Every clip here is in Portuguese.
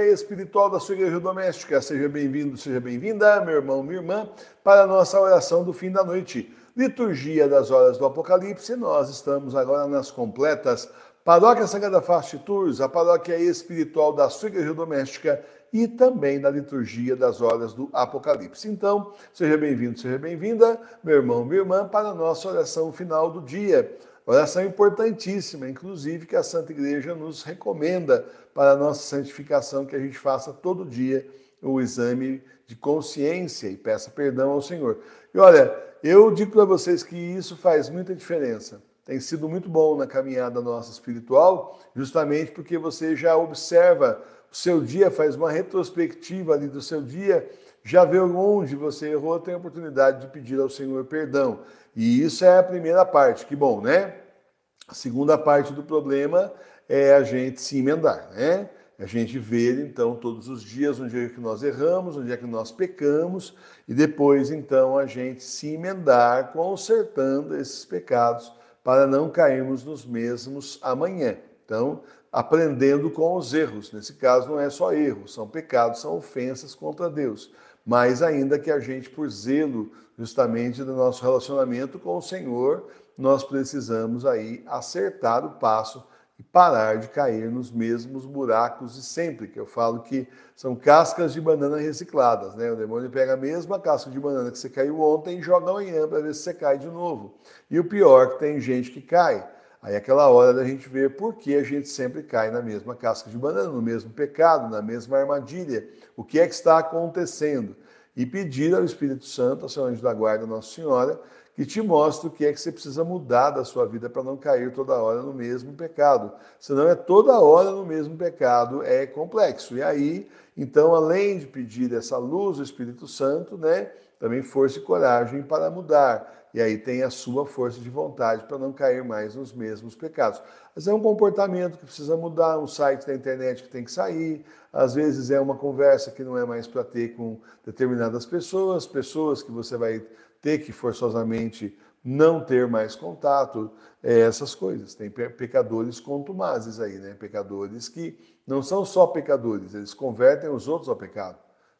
É espiritual da sua igreja doméstica. Seja bem-vindo, seja bem-vinda, meu irmão, minha irmã, para a nossa oração do fim da noite. Liturgia das Horas do Apocalipse, nós estamos agora nas completas. Paróquia Sagrada Fast Tours, a paróquia espiritual da sua igreja doméstica e também da liturgia das horas do Apocalipse. Então, seja bem-vindo, seja bem-vinda, meu irmão, minha irmã, para a nossa oração final do dia. Oração importantíssima, inclusive, que a Santa Igreja nos recomenda para a nossa santificação, que a gente faça todo dia o exame de consciência e peça perdão ao Senhor. E olha, eu digo para vocês que isso faz muita diferença. Tem sido muito bom na caminhada nossa espiritual, justamente porque você já observa o seu dia, faz uma retrospectiva ali do seu dia, já vê onde você errou, tem a oportunidade de pedir ao Senhor perdão. E isso é a primeira parte. Que bom, né? A segunda parte do problema é a gente se emendar, né? A gente ver, então, todos os dias onde é que nós erramos, onde é que nós pecamos, e depois, então, a gente se emendar, consertando esses pecados, para não cairmos nos mesmos amanhã. Então, aprendendo com os erros. Nesse caso, não é só erro, são pecados, são ofensas contra Deus. Mas ainda que a gente, por zelo justamente do nosso relacionamento com o Senhor, nós precisamos aí acertar o passo e parar de cair nos mesmos buracos de sempre, que eu falo que são cascas de banana recicladas, né? O demônio pega a mesma casca de banana que você caiu ontem e joga amanhã para ver se você cai de novo. E o pior é que tem gente que cai. Aí é aquela hora da gente ver por que a gente sempre cai na mesma casca de banana, no mesmo pecado, na mesma armadilha. O que é que está acontecendo? e pedir ao Espírito Santo, ao seu anjo da guarda, Nossa Senhora, que te mostre o que é que você precisa mudar da sua vida para não cair toda hora no mesmo pecado. Senão é toda hora no mesmo pecado, é complexo. E aí, então, além de pedir essa luz do Espírito Santo, né? também força e coragem para mudar. E aí tem a sua força de vontade para não cair mais nos mesmos pecados. mas é um comportamento que precisa mudar, um site da internet que tem que sair, às vezes é uma conversa que não é mais para ter com determinadas pessoas, pessoas que você vai ter que forçosamente não ter mais contato, é, essas coisas. Tem pecadores contumazes aí, né? Pecadores que não são só pecadores, eles convertem os outros ao pecado.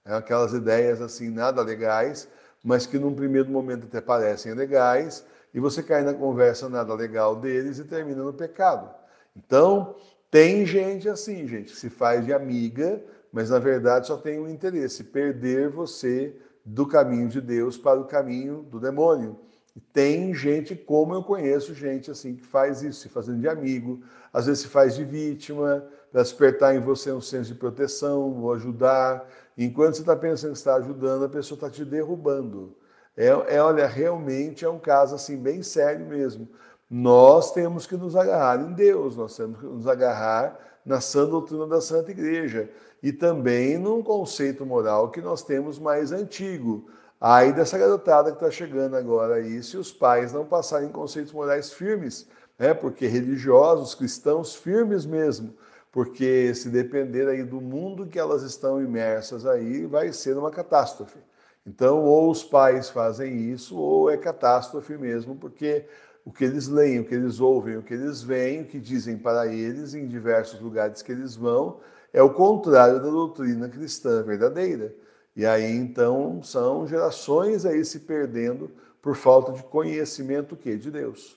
É aquelas ideias assim nada legais, mas que num primeiro momento até parecem legais, e você cai na conversa nada legal deles e termina no pecado. Então, tem gente assim, gente, que se faz de amiga, mas na verdade só tem um interesse: perder você do caminho de Deus para o caminho do demônio. E tem gente, como eu conheço gente assim, que faz isso, se fazendo de amigo, às vezes se faz de vítima, para despertar em você um senso de proteção, ou ajudar, Enquanto você está pensando que está ajudando, a pessoa está te derrubando. É, é, olha, realmente é um caso assim bem sério mesmo. Nós temos que nos agarrar em Deus, nós temos que nos agarrar na sã doutrina da Santa Igreja e também num conceito moral que nós temos mais antigo. Aí dessa garotada que está chegando agora aí, se os pais não passarem conceitos morais firmes, né, porque religiosos, cristãos firmes mesmo, porque se depender aí do mundo que elas estão imersas aí, vai ser uma catástrofe. Então, ou os pais fazem isso, ou é catástrofe mesmo, porque o que eles leem, o que eles ouvem, o que eles veem, o que dizem para eles em diversos lugares que eles vão, é o contrário da doutrina cristã verdadeira. E aí, então, são gerações aí se perdendo por falta de conhecimento que de Deus,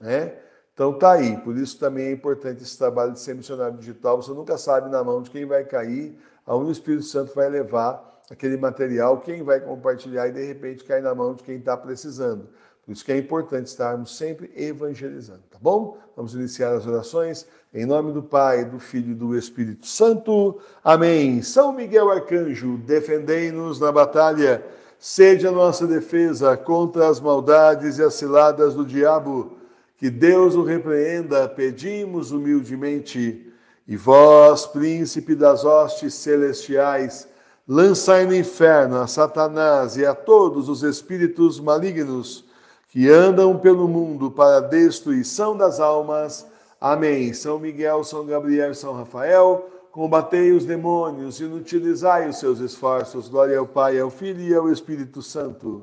né? Então tá aí, por isso também é importante esse trabalho de ser missionário digital. Você nunca sabe na mão de quem vai cair, aonde o Espírito Santo vai levar aquele material, quem vai compartilhar e de repente cai na mão de quem está precisando. Por isso que é importante estarmos sempre evangelizando, tá bom? Vamos iniciar as orações em nome do Pai, do Filho e do Espírito Santo. Amém. São Miguel Arcanjo, defendei-nos na batalha. Sede a nossa defesa contra as maldades e as ciladas do diabo que Deus o repreenda, pedimos humildemente. E vós, príncipe das hostes celestiais, lançai no inferno a Satanás e a todos os espíritos malignos que andam pelo mundo para a destruição das almas. Amém. São Miguel, São Gabriel, São Rafael, combatei os demônios e inutilizai os seus esforços. Glória ao Pai, ao Filho e ao Espírito Santo.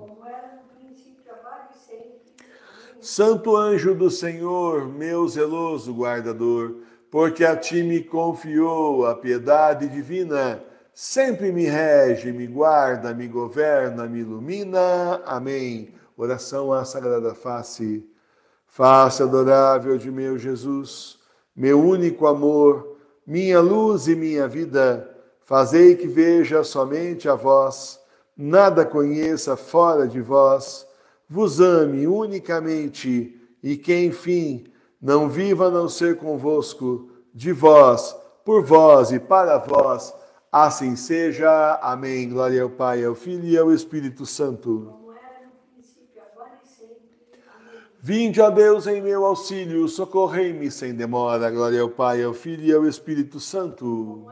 Santo anjo do Senhor, meu zeloso guardador, porque a ti me confiou a piedade divina, sempre me rege, me guarda, me governa, me ilumina. Amém. Oração à Sagrada Face. Face adorável de meu Jesus, meu único amor, minha luz e minha vida, fazei que veja somente a vós, nada conheça fora de vós vos ame unicamente e que, enfim, não viva não ser convosco, de vós, por vós e para vós. Assim seja. Amém. Glória ao Pai, ao Filho e ao Espírito Santo. Vinde a Deus em meu auxílio, socorrei-me sem demora. Glória ao Pai, ao Filho e ao Espírito Santo.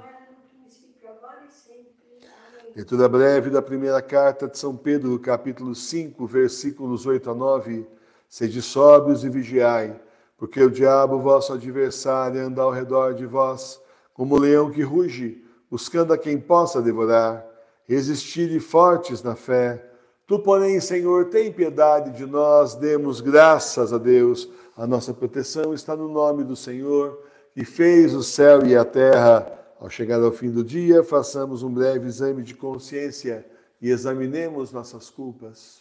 Leitura é breve da primeira carta de São Pedro, capítulo 5, versículos 8 a 9. Sede sóbrios e vigiai, porque o diabo, vosso adversário, anda ao redor de vós, como um leão que ruge, buscando a quem possa devorar. Resistir fortes na fé. Tu, porém, Senhor, tem piedade de nós, demos graças a Deus. A nossa proteção está no nome do Senhor, que fez o céu e a terra. Ao chegar ao fim do dia, façamos um breve exame de consciência e examinemos nossas culpas.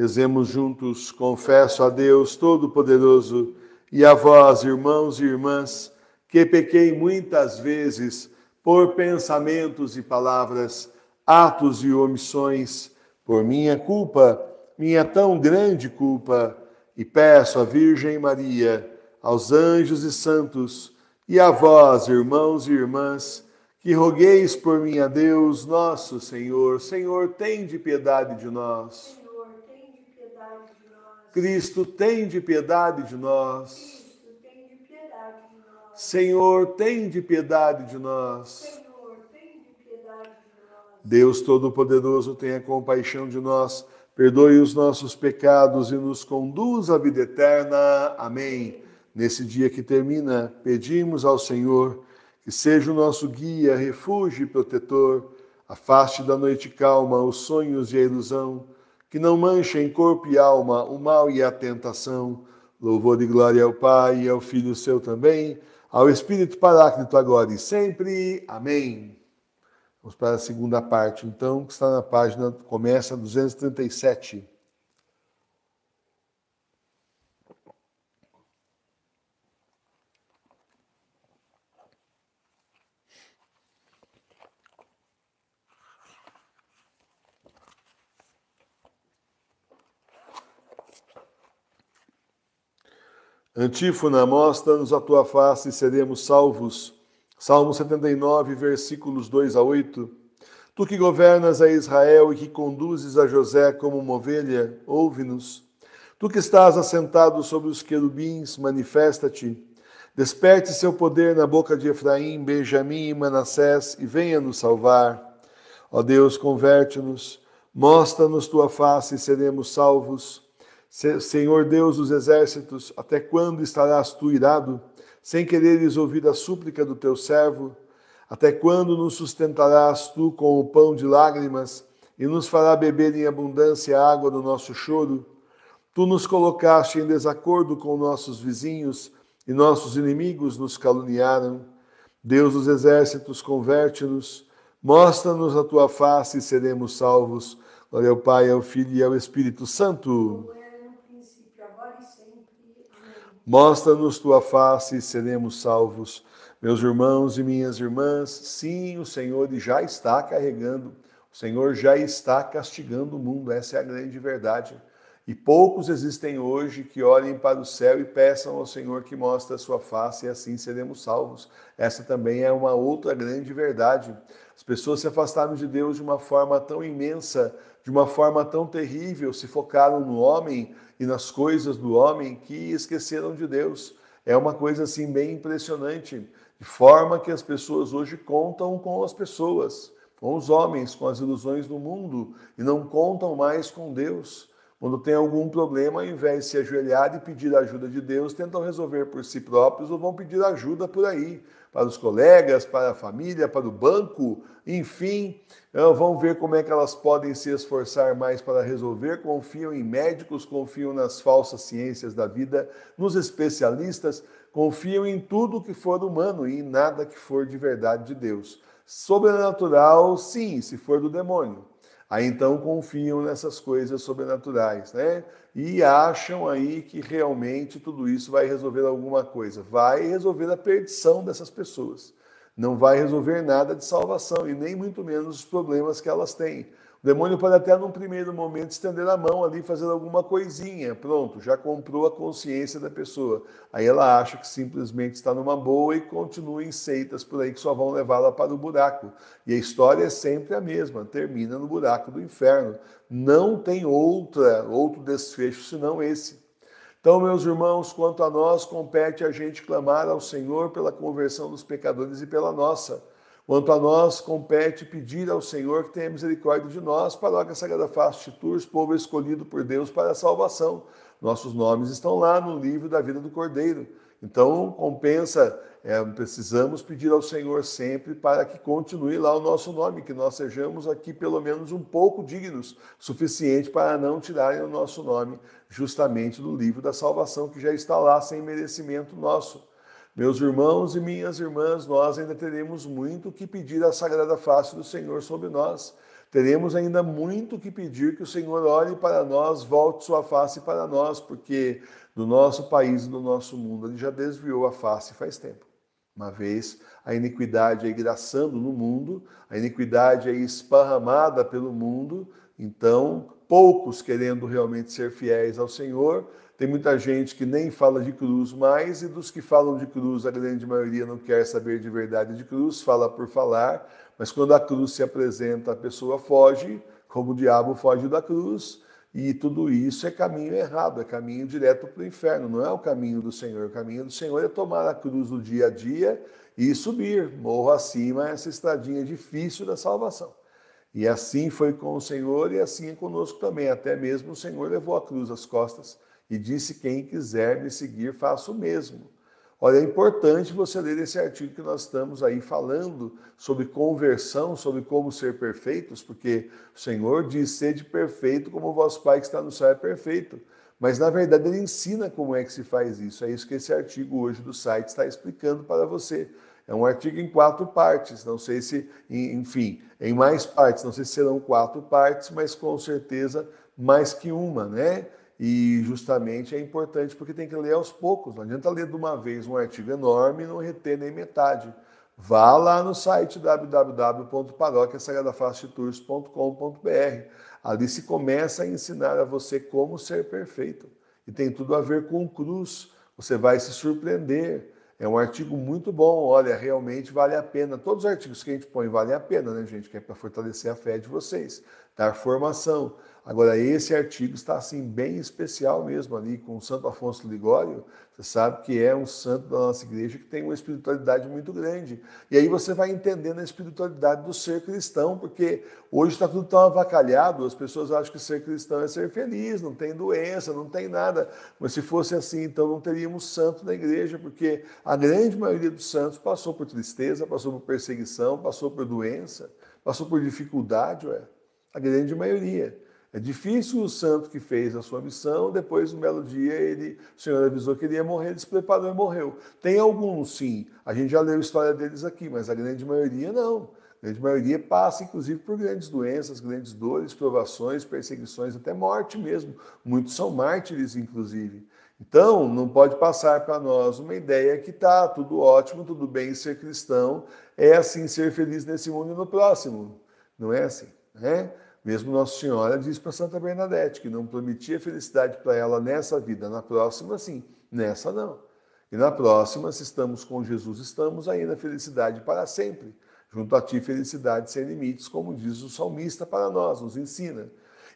Rezemos juntos, confesso a Deus Todo-Poderoso e a vós, irmãos e irmãs, que pequei muitas vezes por pensamentos e palavras, atos e omissões, por minha culpa, minha tão grande culpa, e peço à Virgem Maria, aos anjos e santos, e a vós, irmãos e irmãs, que rogueis por mim a Deus, nosso Senhor, Senhor, tem de piedade de nós. Cristo, tem de piedade de nós. Senhor, tem de piedade de nós. Deus Todo-Poderoso, tenha compaixão de nós, perdoe os nossos pecados e nos conduz à vida eterna. Amém. Nesse dia que termina, pedimos ao Senhor que seja o nosso guia, refúgio e protetor, afaste da noite calma os sonhos e a ilusão que não manche em corpo e alma o mal e a tentação. Louvor de glória ao Pai e ao Filho seu também, ao Espírito Paráclito agora e sempre. Amém. Vamos para a segunda parte, então, que está na página, começa 237. Antífona, mostra-nos a tua face e seremos salvos. Salmo 79, versículos 2 a 8. Tu que governas a Israel e que conduzes a José como uma ovelha, ouve-nos. Tu que estás assentado sobre os querubins, manifesta-te. Desperte seu poder na boca de Efraim, Benjamim e Manassés e venha nos salvar. Ó Deus, converte-nos, mostra-nos tua face e seremos salvos. Senhor Deus dos exércitos, até quando estarás tu irado, sem quereres ouvir a súplica do teu servo? Até quando nos sustentarás tu com o pão de lágrimas e nos fará beber em abundância a água do nosso choro? Tu nos colocaste em desacordo com nossos vizinhos e nossos inimigos nos caluniaram. Deus dos exércitos, converte-nos, mostra-nos a tua face e seremos salvos. Glória ao Pai, ao Filho e ao Espírito Santo. Mostra-nos tua face e seremos salvos. Meus irmãos e minhas irmãs, sim, o Senhor já está carregando, o Senhor já está castigando o mundo, essa é a grande verdade. E poucos existem hoje que olhem para o céu e peçam ao Senhor que mostre a sua face e assim seremos salvos. Essa também é uma outra grande verdade. As pessoas se afastaram de Deus de uma forma tão imensa, de uma forma tão terrível, se focaram no homem e nas coisas do homem que esqueceram de Deus. É uma coisa assim bem impressionante, de forma que as pessoas hoje contam com as pessoas, com os homens, com as ilusões do mundo e não contam mais com Deus. Quando tem algum problema, ao invés de se ajoelhar e pedir a ajuda de Deus, tentam resolver por si próprios ou vão pedir ajuda por aí, para os colegas, para a família, para o banco, enfim, eh, vão ver como é que elas podem se esforçar mais para resolver. Confiam em médicos, confiam nas falsas ciências da vida, nos especialistas, confiam em tudo que for humano e em nada que for de verdade de Deus. Sobrenatural, sim, se for do demônio. Aí então confiam nessas coisas sobrenaturais, né? E acham aí que realmente tudo isso vai resolver alguma coisa. Vai resolver a perdição dessas pessoas. Não vai resolver nada de salvação e nem muito menos os problemas que elas têm. O demônio pode até, num primeiro momento, estender a mão ali, fazer alguma coisinha. Pronto, já comprou a consciência da pessoa. Aí ela acha que simplesmente está numa boa e continua em seitas por aí que só vão levá-la para o buraco. E a história é sempre a mesma, termina no buraco do inferno. Não tem outra, outro desfecho senão esse. Então, meus irmãos, quanto a nós, compete a gente clamar ao Senhor pela conversão dos pecadores e pela nossa. Quanto a nós, compete pedir ao Senhor que tenha misericórdia de nós, para a Sagrada Face de Tours, povo escolhido por Deus para a salvação. Nossos nomes estão lá no livro da vida do Cordeiro. Então, compensa, é, precisamos pedir ao Senhor sempre para que continue lá o nosso nome, que nós sejamos aqui pelo menos um pouco dignos, suficiente para não tirarem o nosso nome justamente do livro da salvação, que já está lá sem merecimento nosso. Meus irmãos e minhas irmãs, nós ainda teremos muito que pedir à sagrada face do Senhor sobre nós. Teremos ainda muito que pedir que o Senhor olhe para nós, volte sua face para nós, porque do nosso país e do nosso mundo ele já desviou a face faz tempo. Uma vez a iniquidade aí é graçando no mundo, a iniquidade aí é esparramada pelo mundo, então poucos querendo realmente ser fiéis ao Senhor, tem muita gente que nem fala de cruz mais, e dos que falam de cruz, a grande maioria não quer saber de verdade de cruz, fala por falar, mas quando a cruz se apresenta, a pessoa foge, como o diabo foge da cruz, e tudo isso é caminho errado, é caminho direto para o inferno, não é o caminho do Senhor. O caminho do Senhor é tomar a cruz no dia a dia e subir, morro acima, essa estradinha difícil da salvação. E assim foi com o Senhor e assim é conosco também. Até mesmo o Senhor levou a cruz às costas e disse: Quem quiser me seguir, faça o mesmo. Olha, é importante você ler esse artigo que nós estamos aí falando sobre conversão, sobre como ser perfeitos, porque o Senhor diz: sede perfeito como o vosso Pai que está no céu é perfeito. Mas, na verdade, ele ensina como é que se faz isso. É isso que esse artigo hoje do site está explicando para você. É um artigo em quatro partes, não sei se, enfim, em mais partes, não sei se serão quatro partes, mas com certeza mais que uma, né? E justamente é importante porque tem que ler aos poucos. Não adianta ler de uma vez um artigo enorme e não reter nem metade. Vá lá no site www.paroquiasagradafastiturs.com.br. Ali se começa a ensinar a você como ser perfeito. E tem tudo a ver com cruz. Você vai se surpreender. É um artigo muito bom. Olha, realmente vale a pena. Todos os artigos que a gente põe valem a pena, né, gente? Que é para fortalecer a fé de vocês dar formação. Agora, esse artigo está assim bem especial mesmo ali com o Santo Afonso Ligório. Você sabe que é um santo da nossa igreja que tem uma espiritualidade muito grande. E aí você vai entendendo a espiritualidade do ser cristão, porque hoje está tudo tão avacalhado, as pessoas acham que ser cristão é ser feliz, não tem doença, não tem nada. Mas se fosse assim, então não teríamos santo na igreja, porque a grande maioria dos santos passou por tristeza, passou por perseguição, passou por doença, passou por dificuldade, ué a grande maioria. É difícil o santo que fez a sua missão, depois, um belo dia, ele, o Senhor avisou que ele ia morrer, ele se preparou e morreu. Tem alguns, sim. A gente já leu a história deles aqui, mas a grande maioria não. A grande maioria passa, inclusive, por grandes doenças, grandes dores, provações, perseguições, até morte mesmo. Muitos são mártires, inclusive. Então, não pode passar para nós uma ideia que está tudo ótimo, tudo bem ser cristão, é assim ser feliz nesse mundo e no próximo. Não é assim, né? Mesmo Nossa Senhora diz para Santa Bernadette que não prometia felicidade para ela nessa vida, na próxima sim, nessa não. E na próxima, se estamos com Jesus, estamos ainda felicidade para sempre. Junto a ti, felicidade sem limites, como diz o salmista para nós, nos ensina.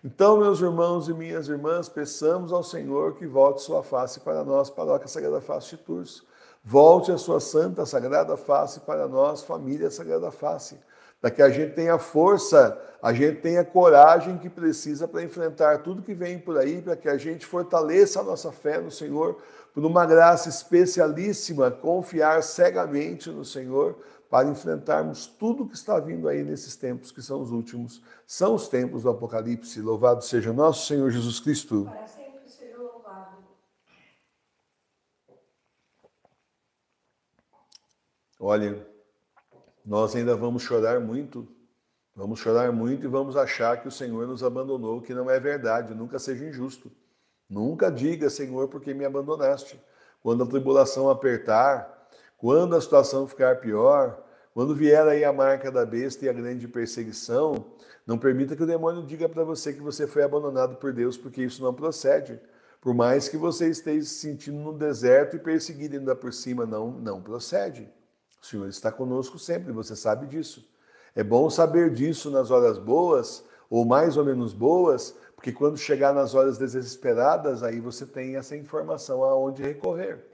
Então, meus irmãos e minhas irmãs, peçamos ao Senhor que volte sua face para nós, paróquia Sagrada Face de Tours. Volte a sua santa, sagrada face para nós, família Sagrada Face para que a gente tenha força, a gente tenha coragem que precisa para enfrentar tudo que vem por aí, para que a gente fortaleça a nossa fé no Senhor, por uma graça especialíssima, confiar cegamente no Senhor para enfrentarmos tudo que está vindo aí nesses tempos que são os últimos, são os tempos do Apocalipse. Louvado seja nosso Senhor Jesus Cristo. Para sempre seja louvado. Olha, nós ainda vamos chorar muito, vamos chorar muito e vamos achar que o Senhor nos abandonou, que não é verdade, nunca seja injusto. Nunca diga, Senhor, porque me abandonaste. Quando a tribulação apertar, quando a situação ficar pior, quando vier aí a marca da besta e a grande perseguição, não permita que o demônio diga para você que você foi abandonado por Deus, porque isso não procede. Por mais que você esteja se sentindo no deserto e perseguido ainda por cima, não, não procede. O Senhor está conosco sempre, você sabe disso. É bom saber disso nas horas boas, ou mais ou menos boas, porque quando chegar nas horas desesperadas, aí você tem essa informação aonde recorrer.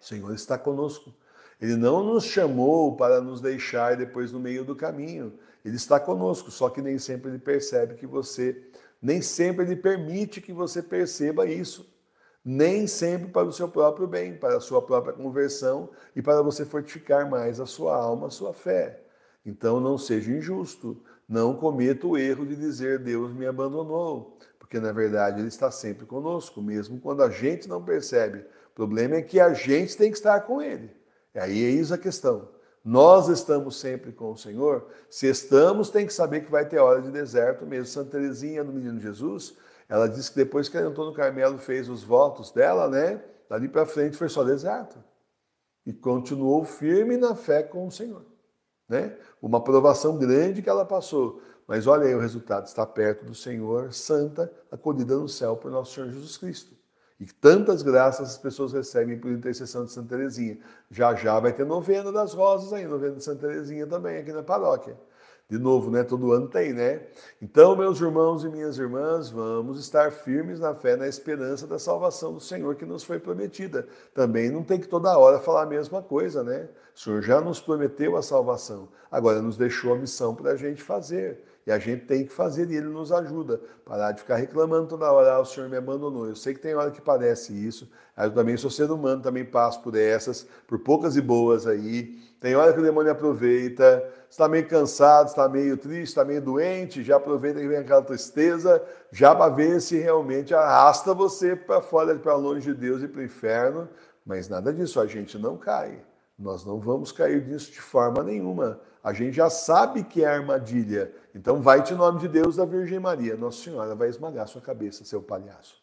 O Senhor está conosco. Ele não nos chamou para nos deixar depois no meio do caminho. Ele está conosco, só que nem sempre ele percebe que você, nem sempre ele permite que você perceba isso nem sempre para o seu próprio bem, para a sua própria conversão e para você fortificar mais a sua alma, a sua fé. Então não seja injusto, não cometa o erro de dizer Deus me abandonou, porque na verdade Ele está sempre conosco, mesmo quando a gente não percebe. O problema é que a gente tem que estar com Ele. E aí é isso a questão. Nós estamos sempre com o Senhor. Se estamos, tem que saber que vai ter hora de deserto mesmo. Santa Teresinha do Menino Jesus ela disse que depois que Antônio Carmelo fez os votos dela, né? Dali para frente foi só deserto. E continuou firme na fé com o Senhor. Né? Uma aprovação grande que ela passou. Mas olha aí o resultado: está perto do Senhor, santa, acolhida no céu por nosso Senhor Jesus Cristo. E tantas graças as pessoas recebem por intercessão de Santa Terezinha. Já já vai ter novena das rosas aí, novena de Santa Terezinha também, aqui na paróquia de novo, né? Todo ano tem, né? Então, meus irmãos e minhas irmãs, vamos estar firmes na fé, na esperança da salvação do Senhor que nos foi prometida. Também não tem que toda hora falar a mesma coisa, né? O Senhor já nos prometeu a salvação, agora nos deixou a missão para a gente fazer. E a gente tem que fazer e ele nos ajuda. Parar de ficar reclamando toda hora, ah, o senhor me abandonou. Eu sei que tem hora que parece isso. Eu também sou ser humano, também passo por essas, por poucas e boas aí. Tem hora que o demônio aproveita. está meio cansado, está meio triste, está meio doente, já aproveita que vem aquela tristeza, já para ver se realmente arrasta você para fora, para longe de Deus e para o inferno. Mas nada disso, a gente não cai. Nós não vamos cair disso de forma nenhuma. A gente já sabe que é armadilha. Então, vai-te em nome de Deus da Virgem Maria. Nossa Senhora vai esmagar sua cabeça, seu palhaço.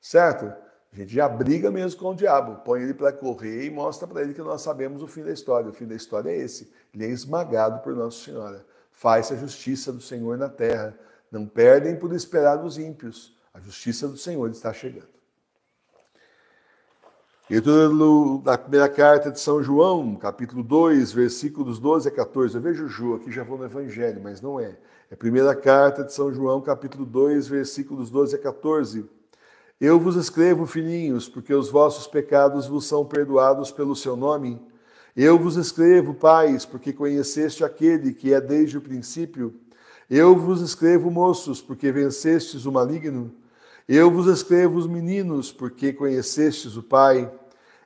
Certo? A gente já briga mesmo com o diabo, põe ele para correr e mostra para ele que nós sabemos o fim da história. O fim da história é esse: ele é esmagado por Nossa Senhora. Faz a justiça do Senhor na terra. Não perdem por esperar os ímpios. A justiça do Senhor está chegando. Leitura na primeira carta de São João, capítulo 2, versículos 12 a 14. Eu vejo Ju, aqui já vou no Evangelho, mas não é. É a primeira carta de São João, capítulo 2, versículos 12 a 14. Eu vos escrevo, filhinhos, porque os vossos pecados vos são perdoados pelo seu nome. Eu vos escrevo, pais, porque conheceste aquele que é desde o princípio. Eu vos escrevo, moços, porque vencestes o maligno. Eu vos escrevo, meninos, porque conhecestes o Pai.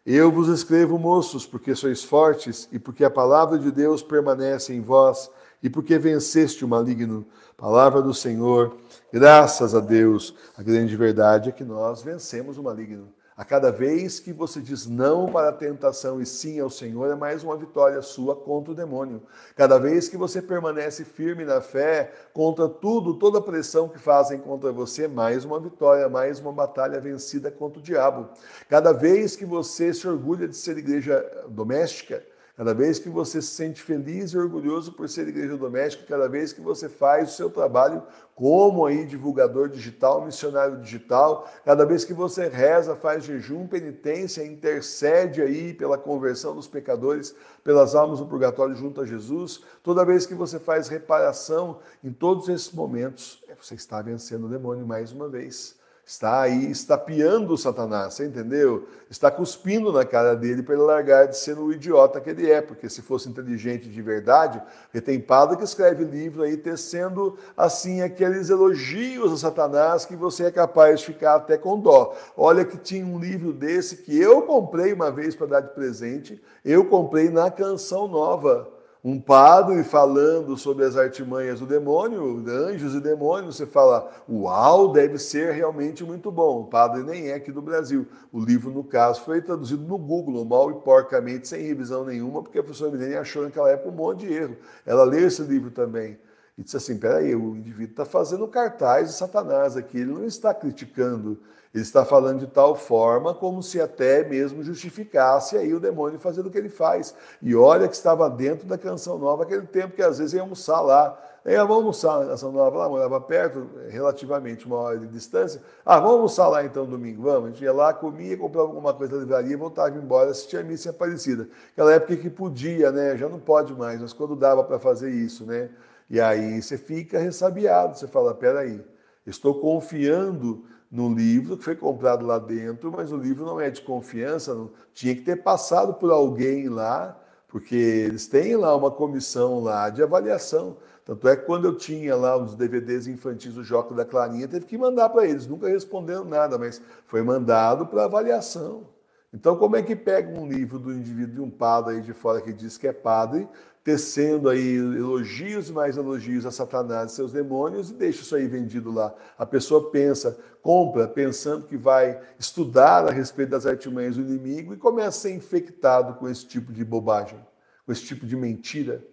Eu vos escrevo, moços, porque sois fortes e porque a palavra de Deus permanece em vós e porque venceste o maligno. Palavra do Senhor, graças a Deus, a grande verdade é que nós vencemos o maligno. A cada vez que você diz não para a tentação e sim ao Senhor, é mais uma vitória sua contra o demônio. Cada vez que você permanece firme na fé, contra tudo, toda a pressão que fazem contra você, é mais uma vitória, mais uma batalha vencida contra o diabo. Cada vez que você se orgulha de ser igreja doméstica, Cada vez que você se sente feliz e orgulhoso por ser igreja doméstica, cada vez que você faz o seu trabalho como aí divulgador digital, missionário digital, cada vez que você reza, faz jejum, penitência, intercede aí pela conversão dos pecadores, pelas almas do purgatório junto a Jesus, toda vez que você faz reparação em todos esses momentos, é, você está vencendo o demônio mais uma vez está aí estapeando Satanás, você entendeu? Está cuspindo na cara dele para ele largar de ser o idiota que ele é, porque se fosse inteligente de verdade, ele tem padre que escreve livro aí tecendo assim aqueles elogios a Satanás que você é capaz de ficar até com dó. Olha que tinha um livro desse que eu comprei uma vez para dar de presente, eu comprei na Canção Nova um padre falando sobre as artimanhas do demônio, anjos e demônios, você fala, uau, deve ser realmente muito bom. O padre nem é aqui do Brasil. O livro, no caso, foi traduzido no Google, mal e porcamente, sem revisão nenhuma, porque a professora Milene achou naquela época um monte de erro. Ela leu esse livro também e disse assim, peraí, o indivíduo está fazendo cartaz de Satanás aqui, ele não está criticando, ele está falando de tal forma como se até mesmo justificasse aí o demônio fazendo o que ele faz. E olha que estava dentro da canção nova aquele tempo que às vezes ia almoçar lá. Aí ah, vamos almoçar na canção nova lá, morava perto, relativamente uma hora de distância. Ah, vamos almoçar lá então domingo, vamos. A gente ia lá, comia, comprava alguma coisa da livraria, voltava embora, assistia a missa Aparecida. Aquela época que podia, né? Já não pode mais, mas quando dava para fazer isso, né? E aí você fica ressabiado, você fala, peraí, estou confiando no livro, que foi comprado lá dentro, mas o livro não é de confiança, não, tinha que ter passado por alguém lá, porque eles têm lá uma comissão lá de avaliação. Tanto é que quando eu tinha lá os DVDs infantis do Joca da Clarinha, teve que mandar para eles, nunca responderam nada, mas foi mandado para avaliação. Então, como é que pega um livro do indivíduo de um padre aí de fora que diz que é padre tecendo aí elogios mais elogios a Satanás e seus demônios e deixa isso aí vendido lá. A pessoa pensa, compra, pensando que vai estudar a respeito das artimanhas do inimigo e começa a ser infectado com esse tipo de bobagem, com esse tipo de mentira.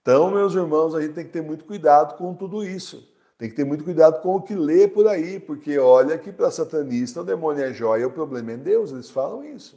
Então, meus irmãos, a gente tem que ter muito cuidado com tudo isso. Tem que ter muito cuidado com o que lê por aí, porque olha que para satanista o demônio é joia, o problema é Deus, eles falam isso.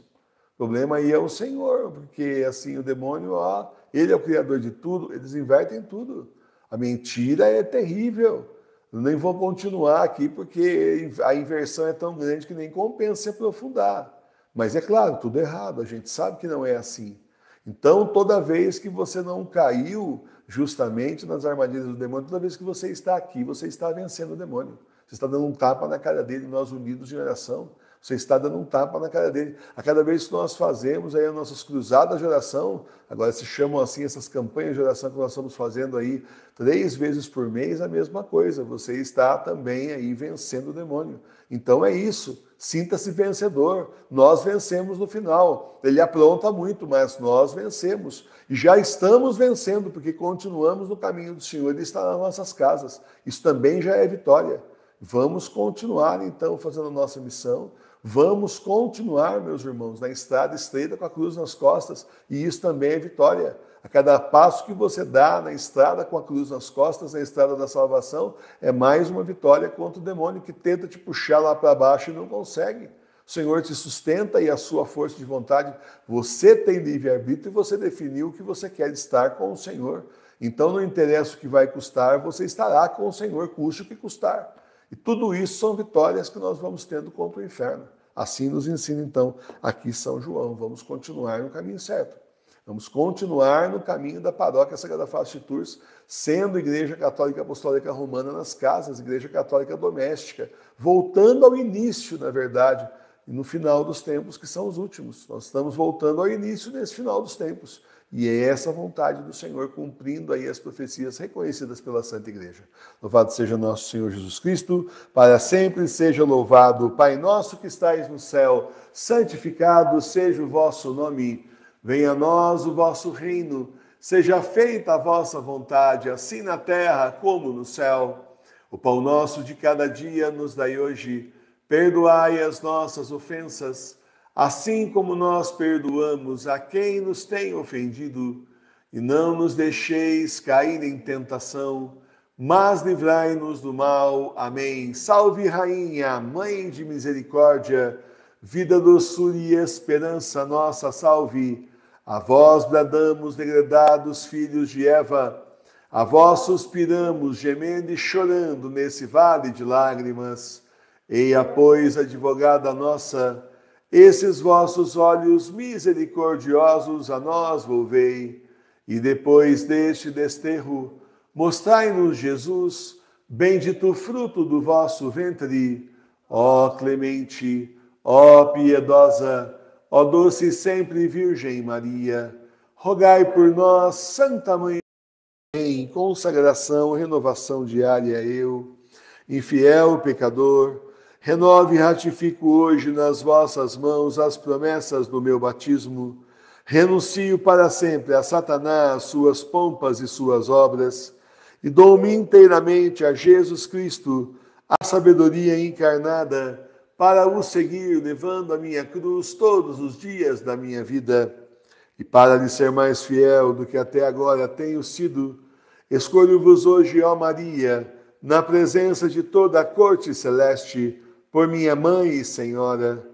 O problema aí é o Senhor, porque assim o demônio, ó, ele é o criador de tudo, eles invertem tudo. A mentira é terrível. Eu nem vou continuar aqui porque a inversão é tão grande que nem compensa se aprofundar. Mas é claro, tudo errado, a gente sabe que não é assim. Então, toda vez que você não caiu justamente nas armadilhas do demônio, toda vez que você está aqui, você está vencendo o demônio. Você está dando um tapa na cara dele, nós unidos de oração, você está dando um tapa na cara dele. A cada vez que nós fazemos aí as nossas cruzadas de oração, agora se chamam assim essas campanhas de oração que nós estamos fazendo aí três vezes por mês, a mesma coisa. Você está também aí vencendo o demônio. Então é isso. Sinta-se vencedor. Nós vencemos no final. Ele apronta muito, mas nós vencemos. E já estamos vencendo, porque continuamos no caminho do Senhor. Ele está nas nossas casas. Isso também já é vitória. Vamos continuar, então, fazendo a nossa missão, Vamos continuar, meus irmãos, na estrada estreita com a cruz nas costas, e isso também é vitória. A cada passo que você dá na estrada com a cruz nas costas, na estrada da salvação, é mais uma vitória contra o demônio que tenta te puxar lá para baixo e não consegue. O Senhor te sustenta e a sua força de vontade. Você tem livre-arbítrio e você definiu que você quer estar com o Senhor. Então não interessa o que vai custar, você estará com o Senhor, custe o que custar. E tudo isso são vitórias que nós vamos tendo contra o inferno. Assim nos ensina então aqui São João. Vamos continuar no caminho certo. Vamos continuar no caminho da paróquia Sagrada Face de Tours, sendo Igreja Católica Apostólica Romana nas casas, Igreja Católica Doméstica, voltando ao início, na verdade, no final dos tempos, que são os últimos. Nós estamos voltando ao início nesse final dos tempos. E é essa vontade do Senhor cumprindo aí as profecias reconhecidas pela Santa Igreja. Louvado seja nosso Senhor Jesus Cristo, para sempre seja louvado. Pai nosso que estais no céu, santificado seja o vosso nome. Venha a nós o vosso reino. Seja feita a vossa vontade, assim na terra como no céu. O pão nosso de cada dia nos dai hoje. Perdoai as nossas ofensas assim como nós perdoamos a quem nos tem ofendido, e não nos deixeis cair em tentação, mas livrai-nos do mal. Amém. Salve, Rainha, Mãe de Misericórdia, vida, doçura e esperança nossa, salve. A vós bradamos, degradados filhos de Eva, a vós suspiramos, gemendo e chorando nesse vale de lágrimas. Eia, pois, advogada nossa, esses vossos olhos misericordiosos a nós volvei, e depois deste desterro, mostrai-nos Jesus, bendito fruto do vosso ventre, ó clemente, ó piedosa, ó doce e sempre Virgem Maria, rogai por nós, Santa Mãe, em consagração, renovação diária eu, infiel pecador, Renove e ratifico hoje nas vossas mãos as promessas do meu batismo. Renuncio para sempre a Satanás, suas pompas e suas obras, e dou-me inteiramente a Jesus Cristo, a sabedoria encarnada, para o seguir, levando a minha cruz todos os dias da minha vida. E para lhe ser mais fiel do que até agora tenho sido, escolho-vos hoje, ó Maria, na presença de toda a corte celeste, por minha mãe e senhora,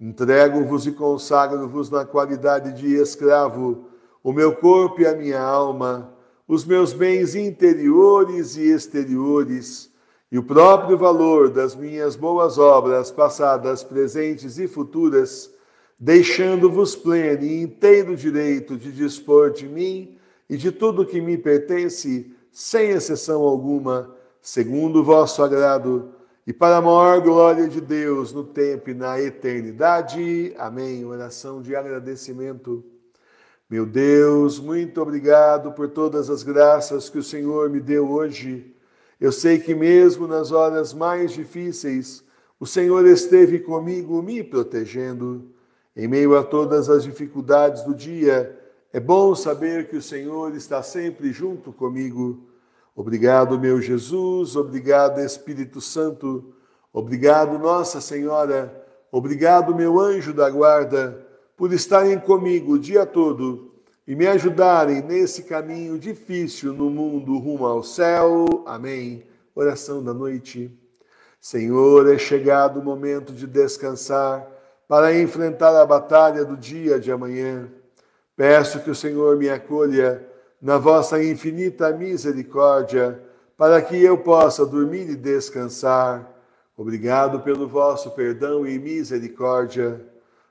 entrego-vos e consagro-vos na qualidade de escravo, o meu corpo e a minha alma, os meus bens interiores e exteriores, e o próprio valor das minhas boas obras, passadas, presentes e futuras, deixando-vos pleno e inteiro direito de dispor de mim e de tudo que me pertence, sem exceção alguma, segundo o vosso agrado e para a maior glória de Deus no tempo e na eternidade. Amém. Oração de agradecimento. Meu Deus, muito obrigado por todas as graças que o Senhor me deu hoje. Eu sei que mesmo nas horas mais difíceis, o Senhor esteve comigo me protegendo. Em meio a todas as dificuldades do dia, é bom saber que o Senhor está sempre junto comigo. Obrigado, meu Jesus, obrigado, Espírito Santo, obrigado, Nossa Senhora, obrigado, meu anjo da guarda, por estarem comigo o dia todo e me ajudarem nesse caminho difícil no mundo rumo ao céu. Amém. Oração da noite. Senhor, é chegado o momento de descansar para enfrentar a batalha do dia de amanhã. Peço que o Senhor me acolha na vossa infinita misericórdia, para que eu possa dormir e descansar. Obrigado pelo vosso perdão e misericórdia.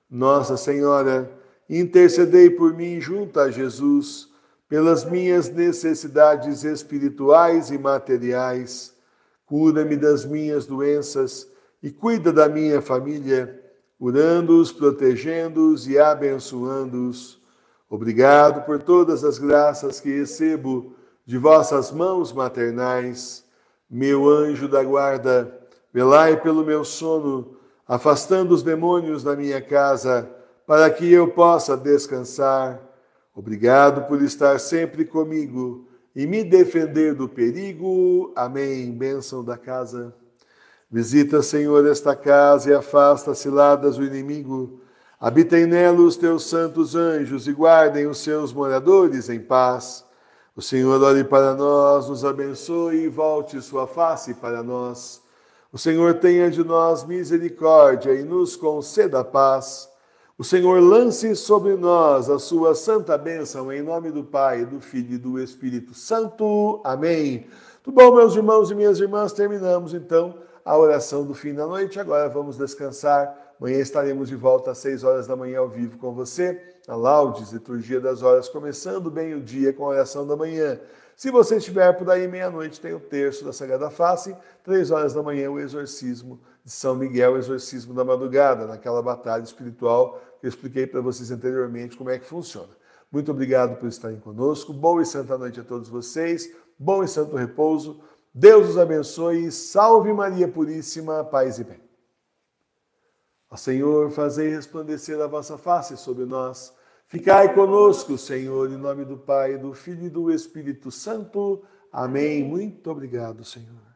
Nossa Senhora, intercedei por mim junto a Jesus, pelas minhas necessidades espirituais e materiais. Cura-me das minhas doenças e cuida da minha família, curando-os, protegendo-os e abençoando-os Obrigado por todas as graças que recebo de vossas mãos maternais. Meu anjo da guarda, velai pelo meu sono, afastando os demônios da minha casa, para que eu possa descansar. Obrigado por estar sempre comigo e me defender do perigo. Amém. Bênção da casa. Visita, Senhor, esta casa e afasta ciladas do inimigo. Habitem nela os teus santos anjos e guardem os seus moradores em paz. O Senhor olhe para nós, nos abençoe e volte sua face para nós. O Senhor tenha de nós misericórdia e nos conceda paz. O Senhor lance sobre nós a sua santa bênção, em nome do Pai, do Filho e do Espírito Santo. Amém. Tudo bom, meus irmãos e minhas irmãs? Terminamos então a oração do fim da noite. Agora vamos descansar Amanhã estaremos de volta às 6 horas da manhã ao vivo com você. A Laudes, Liturgia das Horas, começando bem o dia com a oração da manhã. Se você estiver por aí, meia-noite tem o terço da Sagrada Face, três horas da manhã o exorcismo de São Miguel, o exorcismo da madrugada, naquela batalha espiritual que eu expliquei para vocês anteriormente como é que funciona. Muito obrigado por estarem conosco. Boa e santa noite a todos vocês. Bom e santo repouso. Deus os abençoe. Salve Maria Puríssima. Paz e bem. Ó Senhor, fazei resplandecer a vossa face sobre nós. Ficai conosco, Senhor, em nome do Pai, do Filho e do Espírito Santo. Amém. Muito obrigado, Senhor.